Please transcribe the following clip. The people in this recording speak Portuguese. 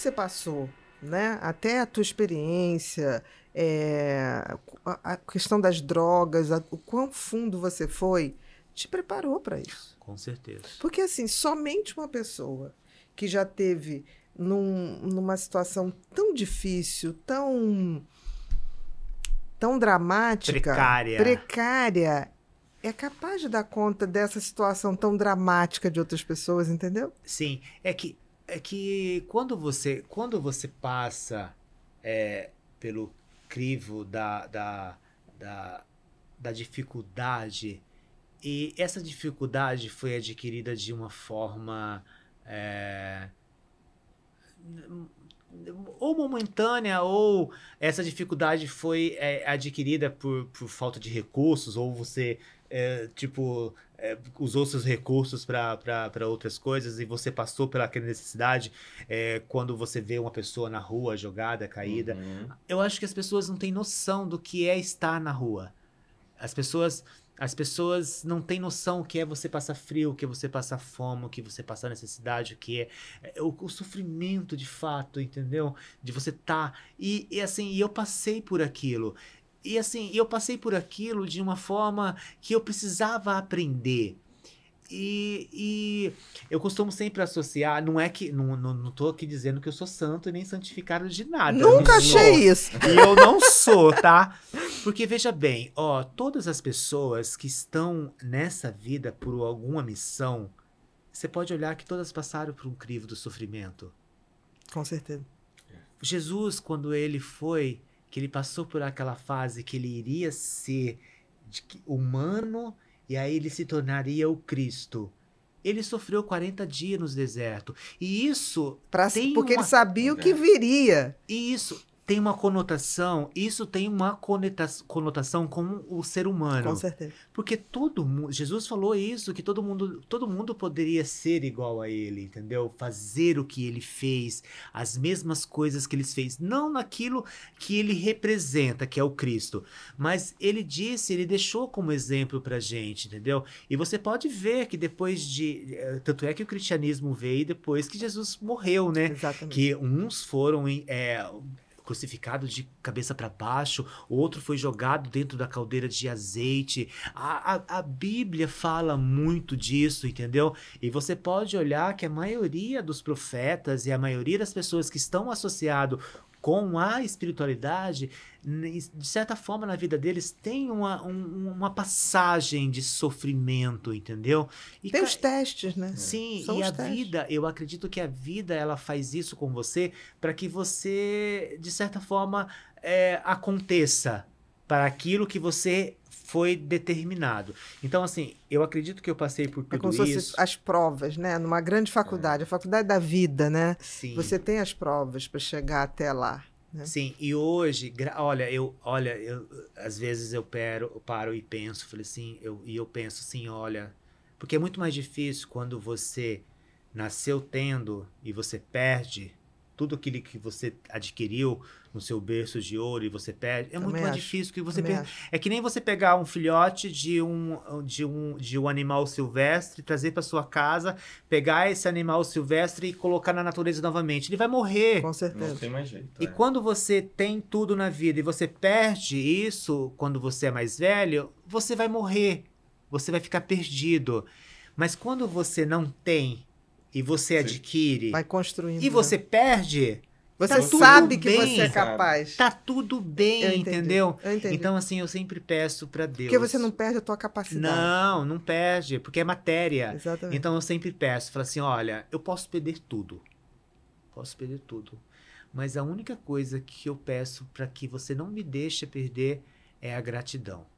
que você passou, né? Até a tua experiência, é, a questão das drogas, a, o quão fundo você foi, te preparou para isso. Com certeza. Porque assim, somente uma pessoa que já teve num, numa situação tão difícil, tão tão dramática, precária. precária, é capaz de dar conta dessa situação tão dramática de outras pessoas, entendeu? Sim, é que é que quando você quando você passa é, pelo crivo da, da, da, da dificuldade e essa dificuldade foi adquirida de uma forma é, ou momentânea ou essa dificuldade foi é, adquirida por, por falta de recursos ou você é, tipo é, usou seus recursos para outras coisas e você passou pelaquela necessidade é, quando você vê uma pessoa na rua jogada, caída. Uhum. Eu acho que as pessoas não têm noção do que é estar na rua. As pessoas as pessoas não têm noção o que é você passar frio, o que é você passar fome, o que é você passar necessidade, o que é, é o, o, sofrimento de fato, entendeu? De você tá. E, e assim, eu passei por aquilo. E assim, eu passei por aquilo de uma forma que eu precisava aprender. E, e, eu costumo sempre associar, não é que. Não, não, não tô aqui dizendo que eu sou santo nem santificado de nada. Nunca achei sou. isso. E eu não sou, tá? Porque veja bem, ó, todas as pessoas que estão nessa vida por alguma missão, você pode olhar que todas passaram por um crivo do sofrimento. Com certeza. Jesus, quando ele foi que ele passou por aquela fase que ele iria ser humano e aí ele se tornaria o Cristo. Ele sofreu 40 dias no deserto. E isso. Pra, porque uma... ele sabia o que é. viria. E isso tem uma conotação, isso tem uma conotação com o ser humano. Com certeza. Porque todo mundo, Jesus falou isso, que todo mundo, todo mundo poderia ser igual a ele, entendeu? Fazer o que ele fez, as mesmas coisas que ele fez, não naquilo que ele representa, que é o Cristo, mas ele disse, ele deixou como exemplo pra gente, entendeu? E você pode ver que depois de, eh, tanto é que o cristianismo veio depois que Jesus morreu, né? Exatamente. Que uns foram é, crucificado de cabeça para baixo, outro foi jogado dentro da caldeira de azeite. A, a, a Bíblia fala muito disso, entendeu? E você pode olhar que a maioria dos profetas e a maioria das pessoas que estão associado com a espiritualidade, de certa forma na vida deles tem uma, um, uma passagem de sofrimento, entendeu? E tem os testes, né? É. Sim, São e a testes. vida, eu acredito que a vida ela faz isso com você para que você, de certa forma, é, aconteça para aquilo que você foi determinado. Então, assim, eu acredito que eu passei por tudo é como isso. Se as provas, né? Numa grande faculdade, é. a faculdade da vida, né? Sim. Você tem as provas para chegar até lá. Né? Sim, e hoje, olha, eu, olha, eu, às vezes eu paro, eu paro e penso, falei assim, eu, e eu penso assim, olha, porque é muito mais difícil quando você nasceu tendo e você perde tudo aquilo que você adquiriu no seu berço de ouro e você perde, é Também muito mais difícil que você perde. É que nem você pegar um filhote de um, de um, de um animal silvestre, trazer para sua casa, pegar esse animal silvestre e colocar na natureza novamente. Ele vai morrer. Com certeza. Não tem mais jeito. E é. quando você tem tudo na vida e você perde isso quando você é mais velho, você vai morrer. Você vai ficar perdido. Mas quando você não tem e você Sim. adquire. Vai construindo. E né? você perde. Você tá sabe que bem. você é capaz. Tá tudo bem, entendeu? Então, assim, eu sempre peço para Deus. Porque você não perde a tua capacidade. Não, não perde, porque é matéria. Exatamente. Então, eu sempre peço, falo assim, olha, eu posso perder tudo. Posso perder tudo. Mas a única coisa que eu peço para que você não me deixe perder é a gratidão.